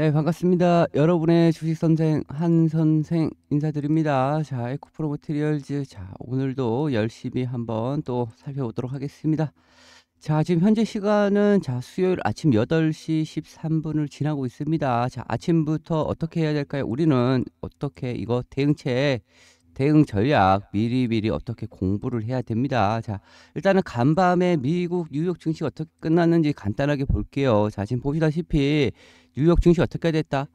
네, 반갑습니다. 여러분의 주식 선생 한 선생 인사드립니다. 자, 에코프로 모티리얼즈. 자, 오늘도 열심히 한번 또 살펴보도록 하겠습니다. 자, 지금 현재 시간은 자, 수요일 아침 8시 13분을 지나고 있습니다. 자, 아침부터 어떻게 해야 될까요? 우리는 어떻게 이거 대응체 대응 전략 미리미리 어떻게 공부를 해야 됩니다. 자, 일단은 간밤에 미국 뉴욕 증시 어떻게 끝났는지 간단하게 볼게요. 자, 지금 보시다시피 뉴욕 증시 어떻게 됐다?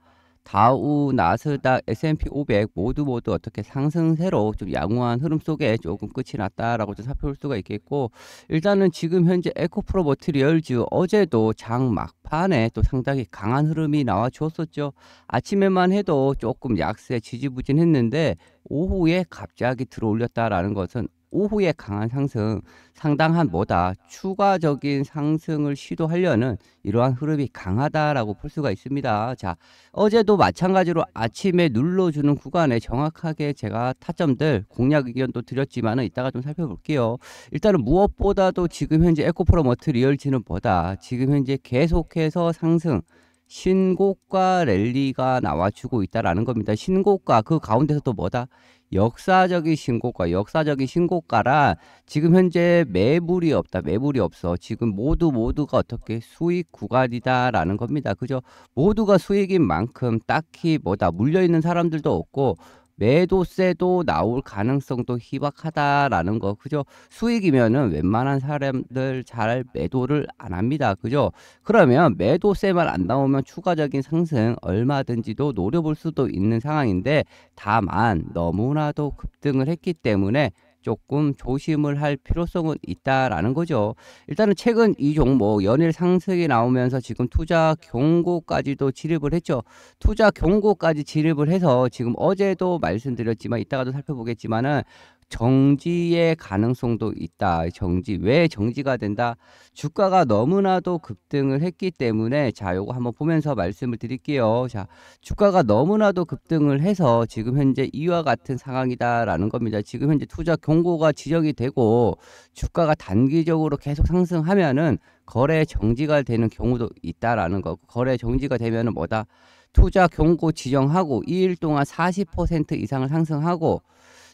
다우, 나스닥, S&P 500 모두 모두 어떻게 상승세로 좀 양호한 흐름 속에 조금 끝이 났다라고 좀 살펴볼 수가 있겠고 일단은 지금 현재 에코프로 머트리얼즈 어제도 장 막판에 또 상당히 강한 흐름이 나와 주었었죠. 아침에만 해도 조금 약세 지지부진했는데 오후에 갑자기 들어올렸다라는 것은 오후에 강한 상승, 상당한 뭐다 추가적인 상승을 시도하려는 이러한 흐름이 강하다라고 볼 수가 있습니다. 자, 어제도 마찬가지로 아침에 눌러주는 구간에 정확하게 제가 타점들 공략 의견도 드렸지만 은 이따가 좀 살펴볼게요. 일단은 무엇보다도 지금 현재 에코프로머트 리얼지는 뭐다 지금 현재 계속해서 상승 신고가 랠리가 나와주고 있다라는 겁니다. 신고가 그 가운데서 또 뭐다? 역사적인 신고가, 역사적인 신고가라 지금 현재 매물이 없다, 매물이 없어. 지금 모두 모두가 어떻게 수익 구간이다라는 겁니다. 그죠? 모두가 수익인 만큼 딱히 뭐다 물려 있는 사람들도 없고 매도세도 나올 가능성도 희박하다라는 거 그죠 수익이면은 웬만한 사람들 잘 매도를 안 합니다 그죠 그러면 매도세만 안 나오면 추가적인 상승 얼마든지도 노려볼 수도 있는 상황인데 다만 너무나도 급등을 했기 때문에 조금 조심을 할 필요성은 있다라는 거죠. 일단은 최근 이 종목 뭐 연일 상승이 나오면서 지금 투자 경고까지도 진입을 했죠. 투자 경고까지 진입을 해서 지금 어제도 말씀드렸지만 이따가도 살펴보겠지만은 정지의 가능성도 있다. 정지 왜 정지가 된다? 주가가 너무나도 급등을 했기 때문에 자 요거 한번 보면서 말씀을 드릴게요. 자 주가가 너무나도 급등을 해서 지금 현재 이와 같은 상황이다라는 겁니다. 지금 현재 투자 경고가 지적이 되고 주가가 단기적으로 계속 상승하면은 거래 정지가 되는 경우도 있다라는 거. 거래 정지가 되면은 뭐다? 투자 경고 지정하고 2일 동안 40% 이상을 상승하고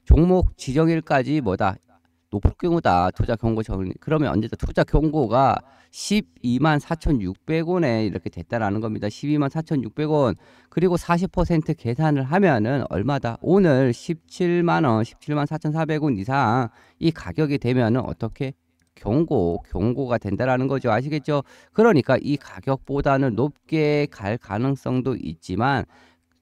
종목 지정일까지 뭐다 높을 경우다 투자 경고 전 그러면 언제다 투자 경고가 12만 4,600원에 이렇게 됐다라는 겁니다. 12만 4,600원 그리고 40% 계산을 하면은 얼마다 오늘 17만 원, 17만 4,400원 이상 이 가격이 되면은 어떻게 경고, 경고가 된다라는 거죠. 아시겠죠? 그러니까 이 가격보다는 높게 갈 가능성도 있지만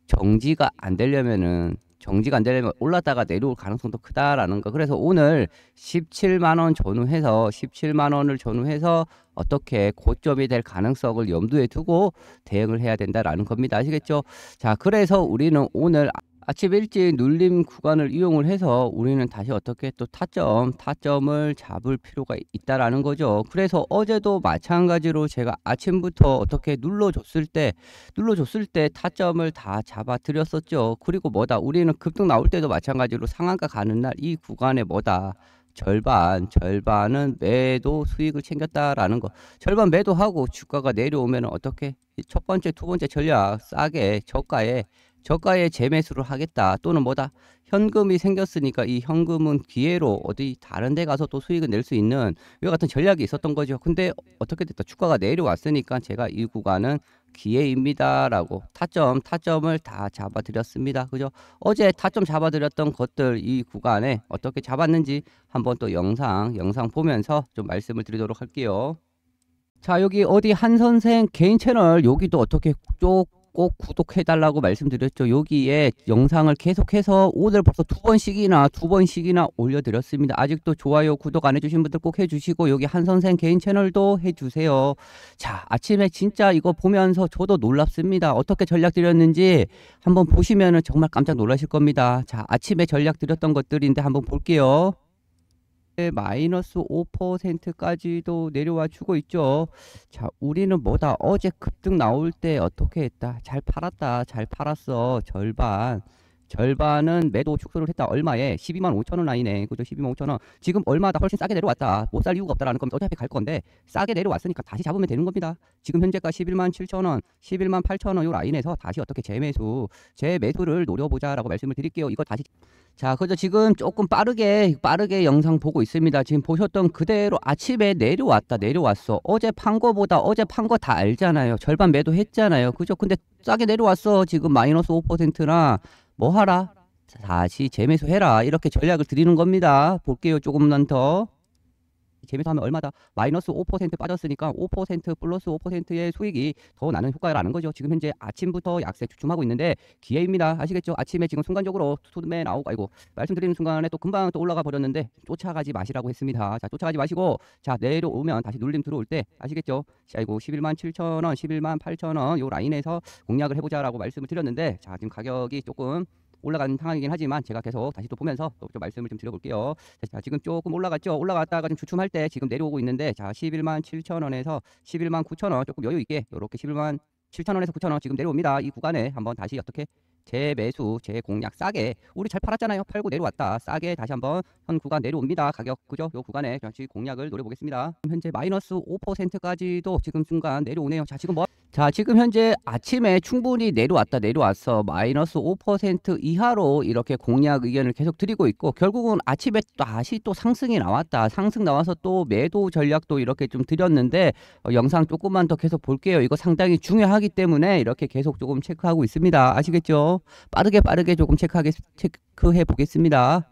정지가 안 되려면은 정지가 안 되려면 올랐다가 내려올 가능성도 크다라는 거. 그래서 오늘 17만 원 전후해서 17만 원을 전후해서 어떻게 고점이 될 가능성을 염두에 두고 대응을 해야 된다라는 겁니다. 아시겠죠? 자, 그래서 우리는 오늘 아침 일찍 눌림 구간을 이용을 해서 우리는 다시 어떻게 또 타점, 타점을 잡을 필요가 있다라는 거죠. 그래서 어제도 마찬가지로 제가 아침부터 어떻게 눌러줬을 때, 눌러줬을 때 타점을 다 잡아드렸었죠. 그리고 뭐다, 우리는 급등 나올 때도 마찬가지로 상한가 가는 날 이 구간에 뭐다, 절반, 절반은 매도 수익을 챙겼다라는 거. 절반 매도하고 주가가 내려오면 어떻게 첫 번째, 두 번째 전략 싸게 저가에 저가에 재매수를 하겠다 또는 뭐다 현금이 생겼으니까 이 현금은 기회로 어디 다른 데 가서 또 수익을 낼 수 있는 이와 같은 전략이 있었던 거죠 근데 어떻게 됐다 주가가 내려왔으니까 제가 이 구간은 기회입니다라고 타점 타점을 다 잡아드렸습니다 그죠 어제 타점 잡아드렸던 것들 이 구간에 어떻게 잡았는지 한번 또 영상 영상 보면서 좀 말씀을 드리도록 할게요 자 여기 어디 한 선생 개인 채널 여기도 어떻게 쭉꼭 구독해달라고 말씀드렸죠. 여기에 영상을 계속해서 오늘 벌써 두 번씩이나 두 번씩이나 올려드렸습니다. 아직도 좋아요, 구독 안 해주신 분들 꼭 해주시고 여기 한선생 개인 채널도 해주세요. 자, 아침에 진짜 이거 보면서 저도 놀랍습니다. 어떻게 전략 드렸는지 한번 보시면 정말 깜짝 놀라실 겁니다. 자, 아침에 전략 드렸던 것들인데 한번 볼게요. 마이너스 5%까지도 내려와 주고 있죠. 자, 우리는 뭐다? 어제 급등 나올 때 어떻게 했다? 잘 팔았다. 잘 팔았어. 절반. 절반은 매도 축소를 했다. 얼마에 12만 5천 원 라인에 그죠? 12만 5천 원. 지금 얼마다 훨씬 싸게 내려왔다. 못 살 이유가 없다라는 겁니다. 어차피 갈 건데 싸게 내려왔으니까 다시 잡으면 되는 겁니다. 지금 현재가 11만 7천 원, 11만 8천 원요 라인에서 다시 어떻게 재매수, 재매수를 노려보자라고 말씀을 드릴게요. 이거 다시 자, 그죠? 지금 조금 빠르게 빠르게 영상 보고 있습니다. 지금 보셨던 그대로 아침에 내려왔다, 내려왔어. 어제 판 거보다 어제 판 거 다 알잖아요. 절반 매도했잖아요. 그죠? 근데 싸게 내려왔어. 지금 마이너스 5%나 뭐 하라? 다시 재매수해라. 이렇게 전략을 드리는 겁니다. 볼게요. 조금만 더. 재미소하면 얼마다 마이너스 5% 빠졌으니까 5% 플러스 5%의 수익이 더 나는 효과라는 거죠. 지금 현재 아침부터 약세 추춤하고 있는데 기회입니다. 아시겠죠? 아침에 지금 순간적으로 투매 나오고 아이고 말씀드리는 순간에 또 금방 또 올라가 버렸는데 쫓아가지 마시라고 했습니다. 자 쫓아가지 마시고 자내일오면 다시 눌림 들어올 때 아시겠죠? 아이고 11만 7천 원, 11만 8천 원요 라인에서 공략을 해보자라고 말씀을 드렸는데 자 지금 가격이 조금 올라간 상황이긴 하지만 제가 계속 다시 또 보면서 또좀 말씀을 좀 드려볼게요. 자, 지금 조금 올라갔죠. 올라갔다가 좀 주춤할 때 지금 내려오고 있는데 자 11만 7천 원에서 11만 9천 원 조금 여유 있게 이렇게 11만 7천 원에서 9천 원 지금 내려옵니다. 이 구간에 한번 다시 어떻게 재매수, 재공략 싸게 우리 잘 팔았잖아요. 팔고 내려왔다. 싸게 다시 한번 현 구간 내려옵니다. 가격 그죠? 요 구간에 잠시 공략을 노려보겠습니다. 현재 마이너스 5%까지도 지금 순간 내려오네요. 자 지금 뭐 자, 지금 현재 아침에 충분히 내려왔다 내려왔어 마이너스 5% 이하로 이렇게 공약 의견을 계속 드리고 있고 결국은 아침에 다시 또 상승이 나왔다. 상승 나와서 또 매도 전략도 이렇게 좀 드렸는데 어, 영상 조금만 더 계속 볼게요. 이거 상당히 중요하기 때문에 이렇게 계속 조금 체크하고 있습니다. 아시겠죠? 빠르게 빠르게 조금 체크하게 체크해 보겠습니다.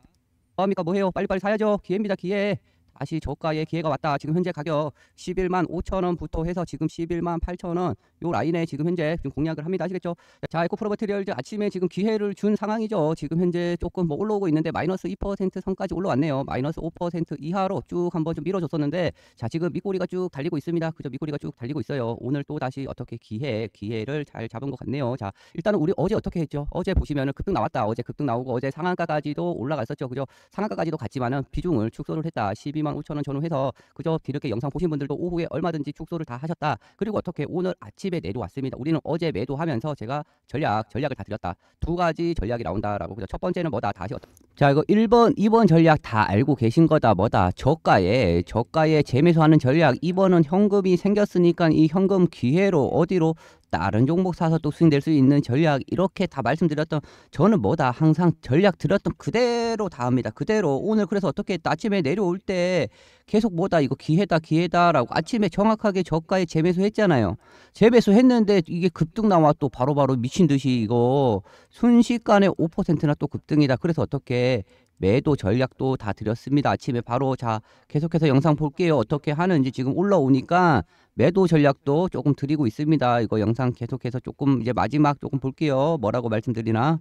다음니까 뭐해요? 빨리빨리 사야죠. 기회입니다. 기회. 다시 저가의 기회가 왔다. 지금 현재 가격 11만 5천원부터 해서 지금 11만 8천원 요 라인에 지금 현재 지금 공략을 합니다. 아시겠죠? 자 에코프로버트리얼즈 아침에 지금 기회를 준 상황이죠. 지금 현재 조금 뭐 올라오고 있는데 마이너스 2% 선까지 올라왔네요. 마이너스 5% 이하로 쭉 한번 좀 밀어줬었는데 자 지금 밑꼬리가 쭉 달리고 있습니다. 그죠? 밑꼬리가 쭉 달리고 있어요. 오늘 또 다시 어떻게 기회 기회를 잘 잡은 것 같네요. 자 일단은 우리 어제 어떻게 했죠? 어제 보시면은 급등 나왔다. 어제 급등 나오고 어제 상한가까지도 올라갔었죠. 그죠? 상한가까지도 갔지만은 비중을 축소를 했다. 12만 12만 5천 원 전후해서 그저 뒤늦게 영상 보신 분들도 오후에 얼마든지 축소를 다 하셨다. 그리고 어떻게 오늘 아침에 내려왔습니다. 우리는 어제 매도하면서 제가 전략, 전략을 다 드렸다. 두 가지 전략이 나온다라고 그죠. 첫 번째는 뭐다 다시 어떤 자 이거 1번, 2번 전략 다 알고 계신 거다 뭐다 저가에 저가에 재매수하는 전략 2번은 현금이 생겼으니까 이 현금 기회로 어디로 다른 종목 사서 또 수익 낼수 있는 전략 이렇게 다 말씀드렸던 저는 뭐다 항상 전략 들었던 그대로 다 합니다. 그대로 오늘 그래서 어떻게 아침에 내려올 때 계속 뭐다 이거 기회다 기회다라고 아침에 정확하게 저가에 재매수 했잖아요. 재매수 했는데 이게 급등 나와 또 바로바로 미친 듯이 이거 순식간에 5%나 또 급등이다. 그래서 어떻게 매도 전략도 다 드렸습니다. 아침에 바로 자 계속해서 영상 볼게요. 어떻게 하는지 지금 올라오니까 매도 전략도 조금 드리고 있습니다. 이거 영상 계속해서 조금 이제 마지막 조금 볼게요. 뭐라고 말씀드리나?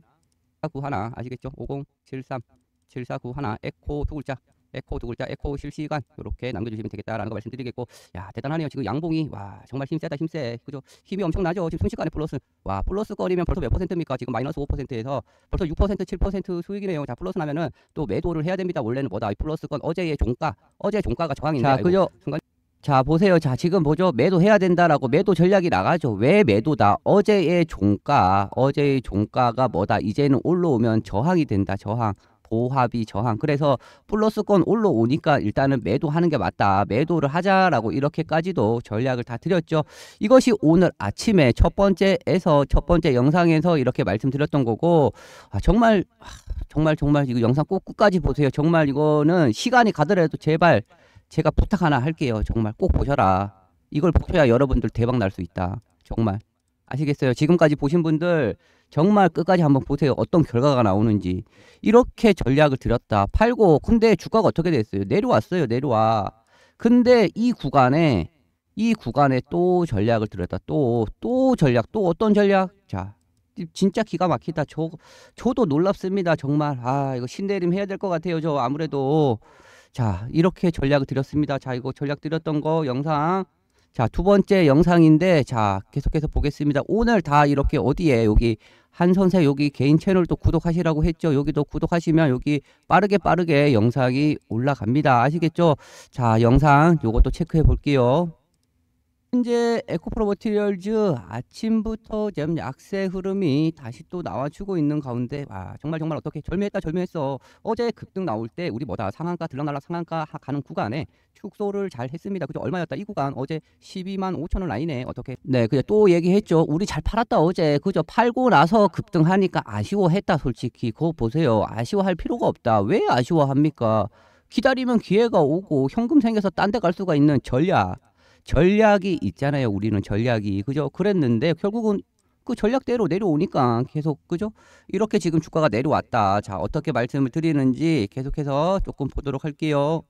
491 아시겠죠? 5073 7491 에코 두 글자 에코 두 글자 에코 실시간 이렇게 남겨주시면 되겠다라는 거 말씀드리겠고 야 대단하네요 지금 양봉이 와 정말 힘세다 힘세 그죠 힘이 엄청나죠 지금 순식간에 플러스 와 플러스 거리면 벌써 몇 퍼센트입니까 지금 마이너스 5%에서 벌써 6% 7% 수익이네요 자 플러스 나면은 또 매도를 해야 됩니다 원래는 뭐다 플러스 건 어제의 종가 어제 종가가 저항인데 자 그죠 순간 자 보세요 자 지금 보죠 매도해야 된다라고 매도 전략이 나가죠 왜 매도다 어제의 종가 어제의 종가가 뭐다 이제는 올라오면 저항이 된다 저항 보합이 저항 그래서 플러스권 올라오니까 일단은 매도하는 게 맞다 매도를 하자라고 이렇게까지도 전략을 다 드렸죠 이것이 오늘 아침에 첫 번째에서 첫 번째 영상에서 이렇게 말씀드렸던 거고 아, 정말 아, 정말 정말 이거 영상 꼭 끝까지 보세요 정말 이거는 시간이 가더라도 제발 제가 부탁 하나 할게요 정말 꼭 보셔라 이걸 보셔야 여러분들 대박 날 수 있다 정말 아시겠어요 지금까지 보신 분들 정말 끝까지 한번 보세요. 어떤 결과가 나오는지. 이렇게 전략을 들였다. 팔고 근데 주가가 어떻게 됐어요? 내려왔어요. 내려와. 근데 이 구간에 이 구간에 또 전략을 들였다. 또 또 전략. 또 어떤 전략? 자. 진짜 기가 막히다. 저 저도 놀랍습니다. 정말 아, 이거 신대림 해야 될 것 같아요. 저 아무래도 자, 이렇게 전략을 드렸습니다. 자, 이거 전략 드렸던 거 영상 자, 두 번째 영상인데 자, 계속해서 보겠습니다. 오늘 다 이렇게 어디에 여기 한 선생 여기 개인 채널도 구독하시라고 했죠. 여기도 구독하시면 여기 빠르게 빠르게 영상이 올라갑니다. 아시겠죠? 자, 영상 요것도 체크해 볼게요. 현재 에코프로 머티리얼즈 아침부터 좀 약세 흐름이 다시 또 나와주고 있는 가운데 와 아, 정말 정말 어떻게 절묘했다 절묘했어 어제 급등 나올 때 우리 뭐다 상한가 들락날락 상한가 가는 구간에 축소를 잘 했습니다 그죠 얼마였다 이 구간 어제 12만 5천원 라인에 어떻게 네 그죠 또 얘기했죠 우리 잘 팔았다 어제 그죠 팔고 나서 급등하니까 아쉬워했다 솔직히 그거 보세요 아쉬워할 필요가 없다 왜 아쉬워합니까 기다리면 기회가 오고 현금 생겨서 딴 데 갈 수가 있는 전략 전략이 있잖아요. 우리는 전략이 그죠? 그랬는데 결국은 그 전략대로 내려오니까 계속 그죠? 이렇게 지금 주가가 내려왔다. 자 어떻게 말씀을 드리는지 계속해서 조금 보도록 할게요.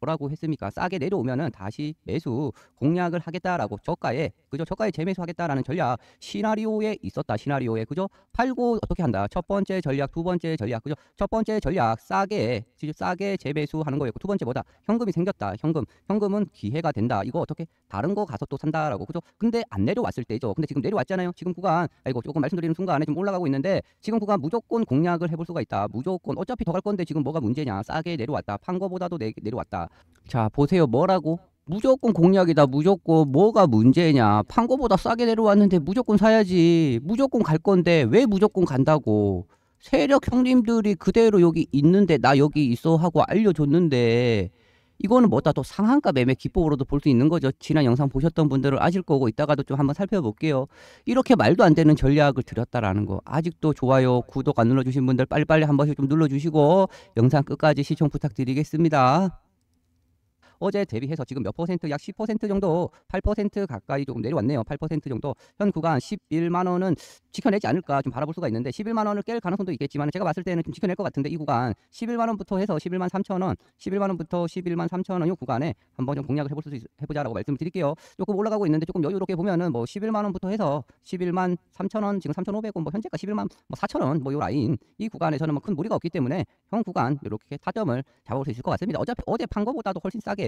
뭐라고 했습니까? 싸게 내려오면은 다시 매수 공략을 하겠다라고 저가에 그죠? 저가에 재매수하겠다라는 전략 시나리오에 있었다. 시나리오에 그죠? 팔고 어떻게 한다. 첫 번째 전략, 두 번째 전략 그죠? 첫 번째 전략 싸게 즉 싸게 재매수하는 거였고 두 번째 뭐다? 현금이 생겼다. 현금. 현금은 기회가 된다. 이거 어떻게 다른 거 가서 또 산다라고 그죠? 근데 안 내려왔을 때죠. 근데 지금 내려왔잖아요. 지금 구간 아이고 조금 말씀드리는 순간에 좀 올라가고 있는데 지금 구간 무조건 공략을 해볼 수가 있다. 무조건 어차피 더 갈 건데 지금 뭐가 문제냐? 싸게 내려왔다. 판 거보다도 내, 내려왔다. 자 보세요 뭐라고? 무조건 공략이다 무조건 뭐가 문제냐 판거보다 싸게 내려왔는데 무조건 사야지 무조건 갈 건데 왜 무조건 간다고 세력 형님들이 그대로 여기 있는데 나 여기 있어 하고 알려줬는데 이거는 뭐다 또 상한가 매매 기법으로도 볼 수 있는 거죠. 지난 영상 보셨던 분들은 아실 거고 이따가도 좀 한번 살펴볼게요. 이렇게 말도 안 되는 전략을 드렸다라는 거. 아직도 좋아요, 구독 안 눌러주신 분들 빨리빨리 한 번씩 좀 눌러주시고 영상 끝까지 시청 부탁드리겠습니다. 어제 대비해서 지금 몇 퍼센트 약 10% 정도 8% 가까이 조금 내려왔네요. 8% 정도 현 구간 11만 원은 지켜내지 않을까 좀 바라볼 수가 있는데 11만 원을 깰 가능성도 있겠지만 제가 봤을 때는 좀 지켜낼 것 같은데 이 구간 11만 원부터 해서 11만 3천 원, 11만 원부터 11만 3천 원이 구간에 한번 좀 공략을 해볼 수 있, 해보자라고 말씀을 드릴게요. 조금 올라가고 있는데 조금 여유롭게 보면은 뭐 11만 원부터 해서 11만 3천 원 지금 3,500원 뭐 현재가 11만 뭐 4천 원뭐 요 라인 이 구간에서는 뭐 큰 무리가 없기 때문에 형 구간 이렇게 타점을 잡아볼 수 있을 것 같습니다. 어차피 어제 판 거보다도 훨씬 싸게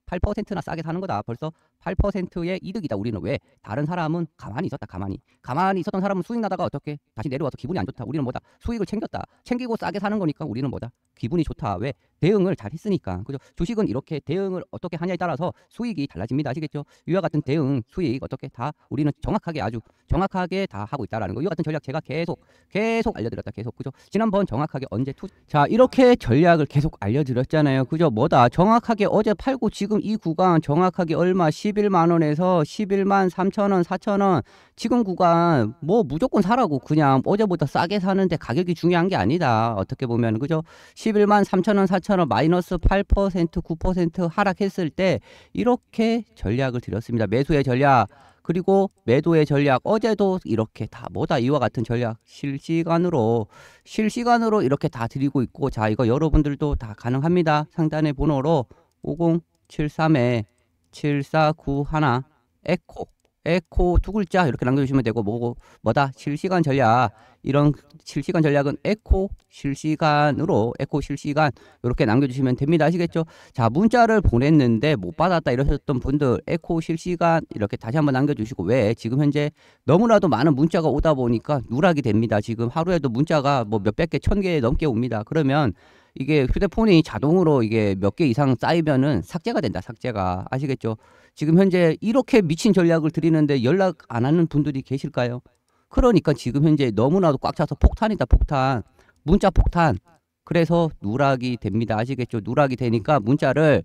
8%나 싸게 사는 거다. 벌써 8%의 이득이다. 우리는 왜 다른 사람은 가만히 있었다. 가만히 가만히 있었던 사람은 수익 나다가 어떻게 다시 내려와서 기분이 안 좋다. 우리는 뭐다 수익을 챙겼다. 챙기고 싸게 사는 거니까 우리는 뭐다 기분이 좋다. 왜 대응을 잘 했으니까 그죠? 주식은 이렇게 대응을 어떻게 하냐에 따라서 수익이 달라집니다. 아시겠죠? 이와 같은 대응 수익 어떻게 다 우리는 정확하게 아주 정확하게 다 하고 있다라는 거. 이와 같은 전략 제가 계속 계속 알려드렸다. 계속 그죠? 지난번 정확하게 언제 투자 이렇게 전략을 계속 알려드렸잖아요. 그죠? 뭐다 정확하게 어제 팔고 지금 이 구간 정확하게 얼마 11만 원에서 11만 3천 원, 4천 원 지금 구간 뭐 무조건 사라고 그냥 어제보다 싸게 사는데 가격이 중요한 게 아니다. 어떻게 보면 그죠? 11만 3천 원, 4천 원 마이너스 8% 9% 하락했을 때 이렇게 전략을 드렸습니다. 매수의 전략 그리고 매도의 전략 어제도 이렇게 다 뭐다 이와 같은 전략 실시간으로 실시간으로 이렇게 다 드리고 있고 자 이거 여러분들도 다 가능합니다 상단의 번호로 50 73에 7491 에코 에코 두 글자 이렇게 남겨주시면 되고 뭐고 뭐다 실시간 전략 이런 실시간 전략은 에코 실시간으로 에코 실시간 이렇게 남겨주시면 됩니다 아시겠죠 자 문자를 보냈는데 못 받았다 이러셨던 분들 에코 실시간 이렇게 다시 한번 남겨주시고 왜 지금 현재 너무나도 많은 문자가 오다 보니까 누락이 됩니다 지금 하루에도 문자가 뭐 몇 백 개 천 개 넘게 옵니다 그러면 이게 휴대폰이 자동으로 이게 몇 개 이상 쌓이면은 삭제가 된다. 삭제가 아시겠죠? 지금 현재 이렇게 미친 전략을 드리는데 연락 안 하는 분들이 계실까요? 그러니까 지금 현재 너무나도 꽉 차서 폭탄이다. 폭탄 문자 폭탄. 그래서 누락이 됩니다. 아시겠죠? 누락이 되니까 문자를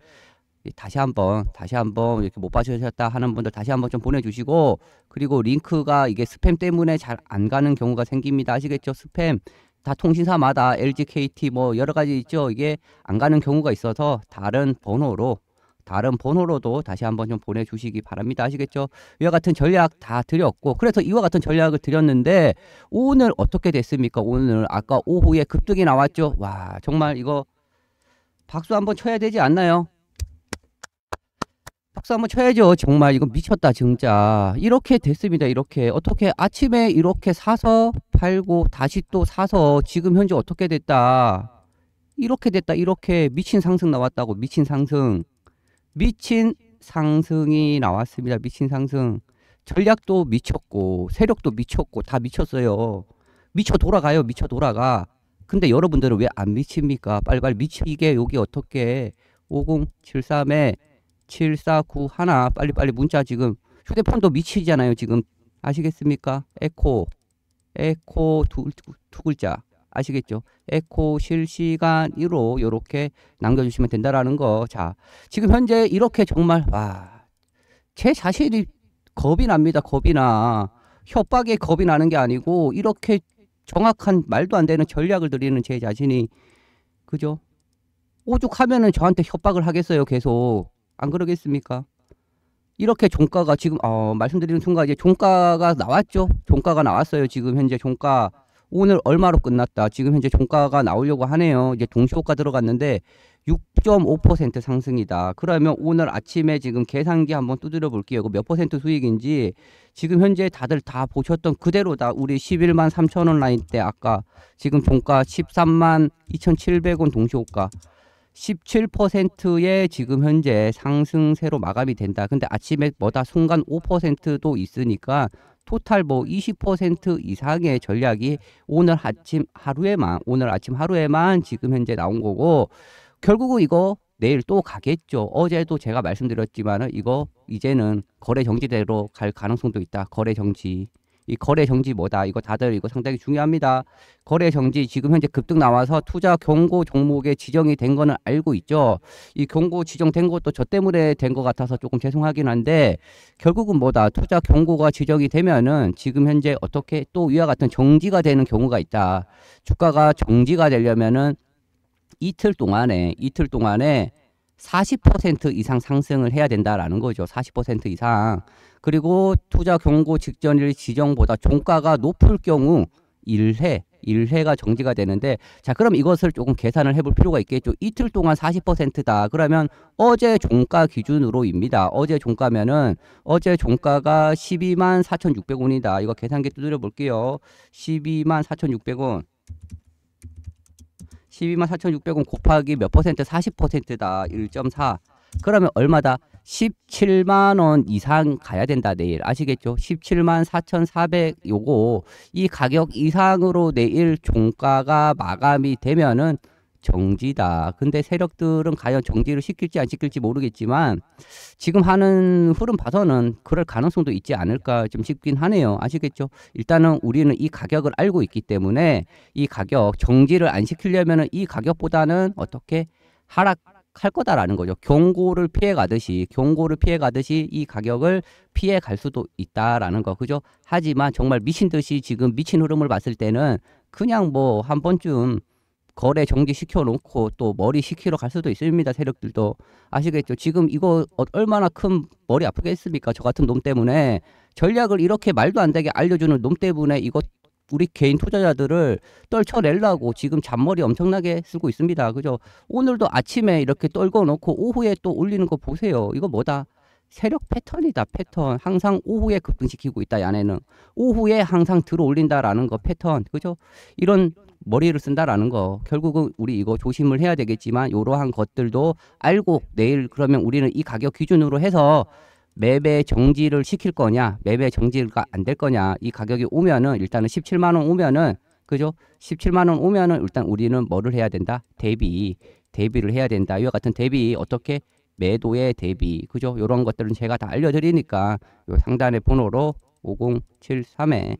다시 한번 다시 한번 이렇게 못 봐주셨다 하는 분들 다시 한번 좀 보내주시고 그리고 링크가 이게 스팸 때문에 잘 안 가는 경우가 생깁니다 아시겠죠 스팸 다 통신사마다 LG, KT 뭐 여러 가지 있죠. 이게 안 가는 경우가 있어서 다른 번호로 다른 번호로도 다시 한번 좀 보내주시기 바랍니다. 아시겠죠? 이와 같은 전략 다 드렸고 그래서 이와 같은 전략을 드렸는데 오늘 어떻게 됐습니까? 오늘 아까 오후에 급등이 나왔죠. 와 정말 이거 박수 한번 쳐야 되지 않나요? 박수 한번 쳐야죠. 정말 이거 미쳤다 진짜. 이렇게 됐습니다. 이렇게 어떻게 아침에 이렇게 사서 팔고 다시 또 사서 지금 현재 어떻게 됐다. 이렇게 됐다. 이렇게 미친 상승 나왔다고 미친 상승. 미친 상승이 나왔습니다. 미친 상승. 전략도 미쳤고 세력도 미쳤고 다 미쳤어요. 미쳐 돌아가요. 미쳐 돌아가. 근데 여러분들은 왜 안 미칩니까? 빨리빨리 미치게 여기 어떻게 5073에 7491 빨리빨리 문자 지금 휴대폰도 미치잖아요 지금 아시겠습니까? 에코 에코 두, 두, 두 글자 아시겠죠? 에코 실시간으로 이렇게 남겨주시면 된다라는 거. 자, 지금 현재 이렇게 정말 와, 제 자신이 겁이 납니다. 겁이 나. 협박에 겁이 나는 게 아니고 이렇게 정확한 말도 안 되는 전략을 드리는 제 자신이 그죠? 오죽하면은 저한테 협박을 하겠어요. 계속 안 그러겠습니까? 이렇게 종가가 지금 어, 말씀드리는 순간 이제 종가가 나왔죠. 종가가 나왔어요. 지금 현재 종가 오늘 얼마로 끝났다. 지금 현재 종가가 나오려고 하네요. 이제 동시호가 들어갔는데 6.5% 상승이다. 그러면 오늘 아침에 지금 계산기 한번 두드려 볼게요. 그 몇 퍼센트 수익인지 지금 현재 다들 다 보셨던 그대로다. 우리 11만 3천 원 라인 때 아까 지금 종가 13만 2,700원 동시호가 17%의 지금 현재 상승세로 마감이 된다. 근데 아침에 뭐다 순간 5%도 있으니까 토탈 뭐 20% 이상의 전략이 오늘 아침 하루에만 오늘 아침 하루에만 지금 현재 나온 거고 결국은 이거 내일 또 가겠죠. 어제도 제가 말씀드렸지만 은 이거 이제는 거래 정지대로 갈 가능성도 있다. 거래 정지. 이 거래 정지 뭐다 이거 다들 이거 상당히 중요합니다. 거래 정지 지금 현재 급등 나와서 투자 경고 종목에 지정이 된 거는 알고 있죠. 이 경고 지정된 것도 저 때문에 된 것 같아서 조금 죄송하긴 한데 결국은 뭐다 투자 경고가 지정이 되면은 지금 현재 어떻게 또 위와 같은 정지가 되는 경우가 있다. 주가가 정지가 되려면은 이틀 동안에 이틀 동안에 40% 이상 상승을 해야 된다라는 거죠. 40% 이상. 그리고 투자 경고 직전일 지정보다 종가가 높을 경우 1회 1회가 정지가 되는데 자 그럼 이것을 조금 계산을 해볼 필요가 있겠죠 이틀 동안 40%다 그러면 어제 종가 기준으로입니다 어제 종가면은 어제 종가가 12만 4,600원이다 이거 계산기 두드려 볼게요 12만 4,600원 12만 4,600원 곱하기 몇 퍼센트 40%다 1.4 그러면 얼마다 1 7만원 이상 가야 된다 내일 아시겠죠? 1 7만4,400 요거 이 가격 이상으로 내일 종가가 마감이 되면은 정지다. 근데 세력들은 과연 정지를 시킬지 안 시킬지 모르겠지만 지금 하는 흐름 봐서는 그럴 가능성도 있지 않을까 좀 싶긴 하네요. 아시겠죠? 일단은 우리는 이 가격을 알고 있기 때문에 이 가격 정지를 안 시키려면 이 가격보다는 어떻게 하락 할 거다라는 거죠. 경고를 피해 가듯이 경고를 피해 가듯이 이 가격을 피해 갈 수도 있다라는 거 그죠? 하지만 정말 미친 듯이 지금 미친 흐름을 봤을 때는 그냥 뭐 한 번쯤 거래 정지 시켜놓고 또 머리 식히러 갈 수도 있습니다. 세력들도 아시겠죠? 지금 이거 어, 얼마나 큰 머리 아프겠습니까? 저 같은 놈 때문에 전략을 이렇게 말도 안 되게 알려주는 놈 때문에 이것 우리 개인 투자자들을 떨쳐내려고 지금 잔머리 엄청나게 쓰고 있습니다. 그죠? 오늘도 아침에 이렇게 떨궈 놓고 오후에 또 올리는 거 보세요. 이거 뭐다? 세력 패턴이다 패턴 항상 오후에 급등시키고 있다 야내는 오후에 항상 들어 올린다라는 거 패턴 그죠 이런 머리를 쓴다라는 거 결국은 우리 이거 조심을 해야 되겠지만 이러한 것들도 알고 내일 그러면 우리는 이 가격 기준으로 해서 매매 정지를 시킬 거냐, 매매 정지가 안 될 거냐, 이 가격이 오면은 일단은 17만 원 오면은 그죠? 17만 원 오면은 일단 우리는 뭐를 해야 된다? 대비, 대비를 해야 된다. 이와 같은 대비 어떻게 매도의 대비, 그죠? 요런 것들은 제가 다 알려드리니까 요 상단의 번호로 5073에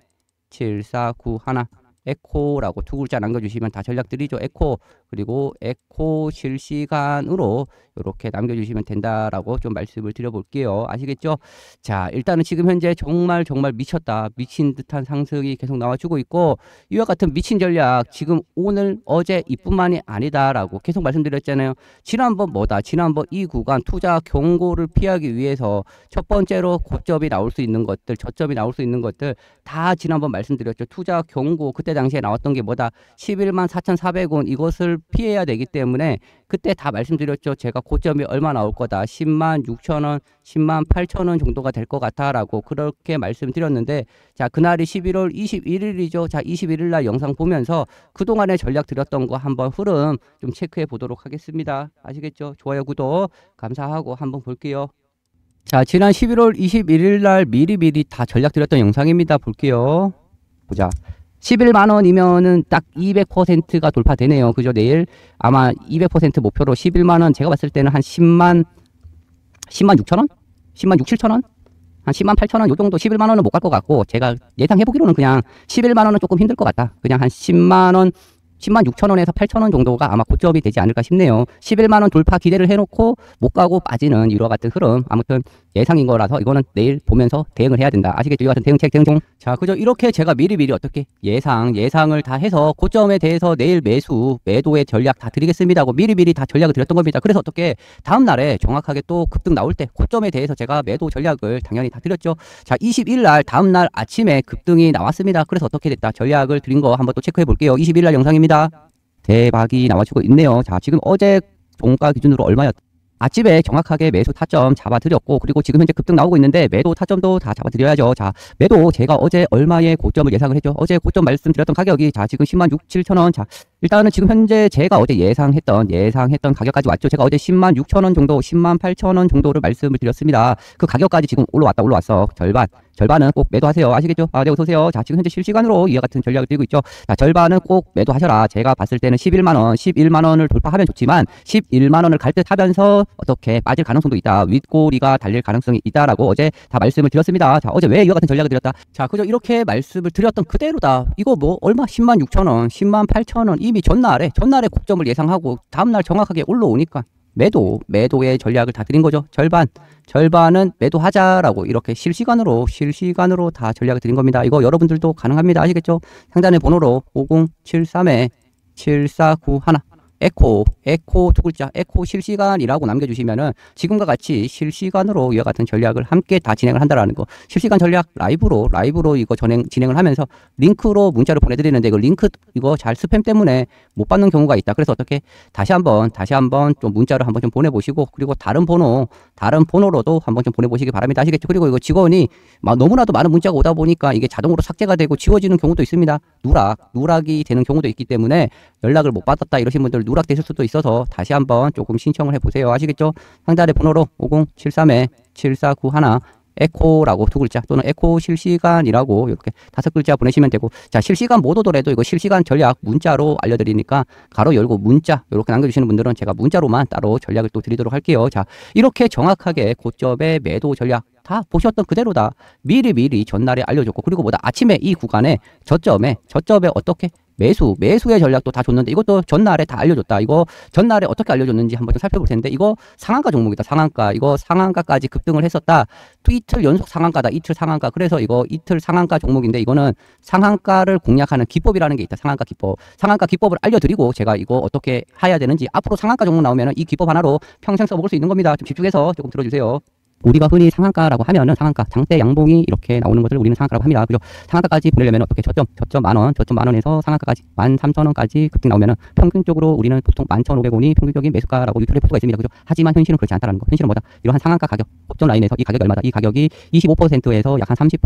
7491 에코라고 두 글자 남겨주시면 다 전략드리죠. 에코 그리고 에코 실시간으로 이렇게 남겨주시면 된다라고 좀 말씀을 드려볼게요. 아시겠죠? 자, 일단은 지금 현재 정말 정말 미쳤다. 미친 듯한 상승이 계속 나와주고 있고 이와 같은 미친 전략 지금 오늘 어제 이뿐만이 아니다라고 계속 말씀드렸잖아요. 지난번 뭐다? 지난번 이 구간 투자 경고를 피하기 위해서 첫 번째로 고점이 나올 수 있는 것들, 저점이 나올 수 있는 것들 다 지난번 말씀드렸죠. 투자 경고 그때 당시에 나왔던 게 뭐다? 11만 4,400원 이것을 피해야 되기 때문에 그때 다 말씀드렸죠. 제가 고점이 얼마 나올 거다. 10만 6천 원, 10만 8천 원 정도가 될 것 같아라고 그렇게 말씀드렸는데 자 그날이 11월 21일이죠. 자 21일 날 영상 보면서 그동안에 전략 드렸던 거 한번 흐름 좀 체크해 보도록 하겠습니다. 아시겠죠? 좋아요, 구독 감사하고 한번 볼게요. 자 지난 11월 21일 날 미리미리 다 전략 드렸던 영상입니다. 볼게요. 보자. 11만 원이면은 딱 200%가 돌파되네요. 그죠? 내일 아마 200% 목표로 11만 원 제가 봤을 때는 한 10만 10만 6천 원? 10만 6, 7천 원? 한 10만 8천 원요 정도 11만 원은 못 갈 것 같고 제가 예상해 보기로는 그냥 11만 원은 조금 힘들 것 같다. 그냥 한 10만 원 10만 6천 원에서 8천 원 정도가 아마 고점이 되지 않을까 싶네요. 11만 원 돌파 기대를 해놓고 못 가고 빠지는 이와 같은 흐름. 아무튼 예상인 거라서 이거는 내일 보면서 대응을 해야 된다. 아시겠죠? 이와 같은 대응책 대응종. 자, 그죠? 이렇게 제가 미리미리 어떻게 예상 예상을 다 해서 고점에 대해서 내일 매수 매도의 전략 다 드리겠습니다고 미리미리 다 전략을 드렸던 겁니다. 그래서 어떻게 다음 날에 정확하게 또 급등 나올 때 고점에 대해서 제가 매도 전략을 당연히 다 드렸죠. 자, 21일 날 다음 날 아침에 급등이 나왔습니다. 그래서 어떻게 됐다 전략을 드린 거 한번 또 체크해 볼게요. 21일 날 영상입니다. 나습니다 대박이 나와주고 있네요. 자 지금 어제 종가 기준으로 얼마였? 아침에 정확하게 매수 타점 잡아드렸고 그리고 지금 현재 급등 나오고 있는데 매도 타점도 다 잡아드려야죠. 자 매도 제가 어제 얼마의 고점을 예상을 했죠. 어제 고점 말씀드렸던 가격이 자 지금 10만 6, 7천 원. 자 일단은 지금 현재 제가 어제 예상했던 예상했던 가격까지 왔죠. 제가 어제 10만 6천 원 정도, 10만 8천 원 정도를 말씀을 드렸습니다. 그 가격까지 지금 올라왔다 올라왔어. 절반. 절반은 꼭 매도하세요. 아시겠죠? 아, 네, 어서오세요. 자, 지금 현재 실시간으로 이와 같은 전략을 띄고 있죠. 자, 절반은 꼭 매도하셔라. 제가 봤을 때는 11만원, 11만원을 돌파하면 좋지만, 11만원을 갈듯 하면서 어떻게 빠질 가능성도 있다. 윗꼬리가 달릴 가능성이 있다라고 어제 다 말씀을 드렸습니다. 자, 어제 왜 이와 같은 전략을 드렸다? 자, 그죠 이렇게 말씀을 드렸던 그대로다. 이거 뭐, 얼마? 10만 6천원, 10만 8천원. 이미 전날에 전날에 곡점을 예상하고 다음날 정확하게 올라오니까 매도 매도의 전략을 다 드린 거죠. 절반 절반은 매도하자라고 이렇게 실시간으로 실시간으로 다 전략을 드린 겁니다. 이거 여러분들도 가능합니다. 아시겠죠? 상단의 번호로 5 0 7 3에7 4 9 1 에코, 에코 두 글자, 에코 실시간이라고 남겨주시면은 지금과 같이 실시간으로 이와 같은 전략을 함께 다 진행을 한다라는 거. 실시간 전략 라이브로, 라이브로 이거 전행, 진행을 하면서 링크로 문자를 보내드리는데 이거 그 링크 이거 잘 스팸 때문에 못 받는 경우가 있다. 그래서 어떻게 다시 한번, 다시 한번 좀 문자를 한번 좀 보내보시고 그리고 다른 번호, 다른 번호로도 한번 좀 보내보시기 바랍니다. 아시겠죠? 그리고 이거 직원이 막 너무나도 많은 문자가 오다 보니까 이게 자동으로 삭제가 되고 지워지는 경우도 있습니다. 누락, 누락이 되는 경우도 있기 때문에 연락을 못 받았다 이러신 분들 누락되실 수도 있어서 다시 한번 조금 신청을 해보세요. 아시겠죠? 상단의 번호로 5073-7491 에코라고 두 글자 또는 에코 실시간이라고 이렇게 다섯 글자 보내시면 되고 자 실시간 못 오더라도 이거 실시간 전략 문자로 알려드리니까 가로 열고 문자 이렇게 남겨주시는 분들은 제가 문자로만 따로 전략을 또 드리도록 할게요 자 이렇게 정확하게 고점의 매도 전략 다 보셨던 그대로다 미리미리 전날에 알려줬고 그리고 뭐다 아침에 이 구간에 저점에 저점에 어떻게 매수, 매수의 전략도 다 줬는데 이것도 전날에 다 알려줬다. 이거 전날에 어떻게 알려줬는지 한번 좀 살펴볼 텐데 이거 상한가 종목이다. 상한가. 이거 상한가까지 급등을 했었다. 또 이틀 연속 상한가다. 이틀 상한가. 그래서 이거 이틀 상한가 종목인데 이거는 상한가를 공략하는 기법이라는 게 있다. 상한가 기법. 상한가 기법을 알려드리고 제가 이거 어떻게 해야 되는지 앞으로 상한가 종목 나오면 이 기법 하나로 평생 써먹을 수 있는 겁니다. 좀 집중해서 조금 들어주세요. 우리가 흔히 상한가라고 하면은 상한가 장대 양봉이 이렇게 나오는 것을 우리는 상한가라고 합니다. 그죠? 상한가까지 보내려면 어떻게 저점 저점 만 원, 저점 만 원에서 상한가까지 만 삼천 원까지 급등 나오면은 평균적으로 우리는 보통 만천 오백 원이 평균적인 매수가라고 유출브볼수가 있습니다. 그죠? 하지만 현실은 그렇지 않다라는 거. 현실은 뭐다? 이러한 상한가 가격 고점 라인에서 이 가격이 얼마다? 이 가격이 2 5에서약한 삼십